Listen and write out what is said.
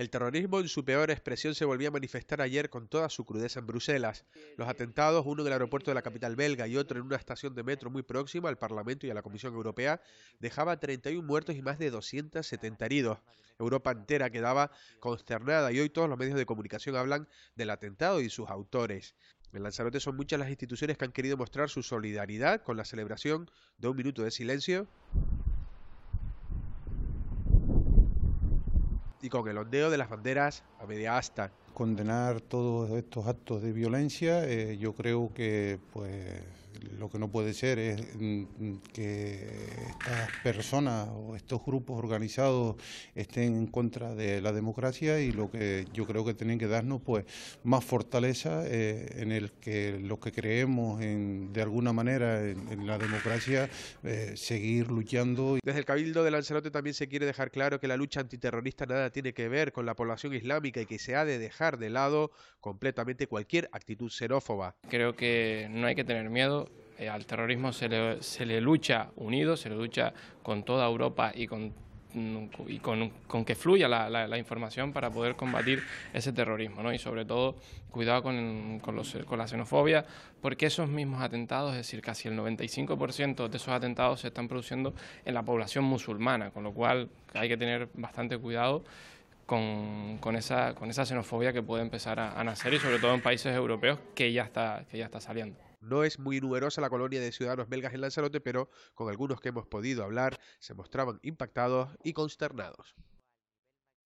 El terrorismo en su peor expresión se volvió a manifestar ayer con toda su crudeza en Bruselas. Los atentados, uno en el aeropuerto de la capital belga y otro en una estación de metro muy próxima al Parlamento y a la Comisión Europea, dejaba 31 muertos y más de 270 heridos. Europa entera quedaba consternada y hoy todos los medios de comunicación hablan del atentado y sus autores. En Lanzarote son muchas las instituciones que han querido mostrar su solidaridad con la celebración de un minuto de silencio y con el ondeo de las banderas a media asta. Condenar todos estos actos de violencia, eh, yo creo que pues lo que no puede ser es mm, que estas personas o estos grupos organizados estén en contra de la democracia y lo que yo creo que tienen que darnos pues más fortaleza eh, en el que los que creemos en, de alguna manera en, la democracia eh, seguir luchando. Desde el Cabildo de Lanzarote también se quiere dejar claro que la lucha antiterrorista nada tiene que ver con la población islámica y que se ha de dejar de lado completamente cualquier actitud xerófoba. Creo que no hay que tener miedo eh, al terrorismo se le, se le lucha unido, se le lucha con toda Europa y con mm, y con, con, que fluya la, la, información para poder combatir ese terrorismo, ¿no? Y sobre todo, cuidado con, con, los, con la xenofobia, porque esos mismos atentados, es decir, casi el 95% de esos atentados se están produciendo en la población musulmana, con lo cual hay que tener bastante cuidado con, con, esa, con esa xenofobia que puede empezar a, a nacer y sobre todo en países europeos que ya está, que ya está saliendo. No es muy numerosa la colonia de ciudadanos belgas en Lanzarote, pero con algunos que hemos podido hablar se mostraban impactados y consternados.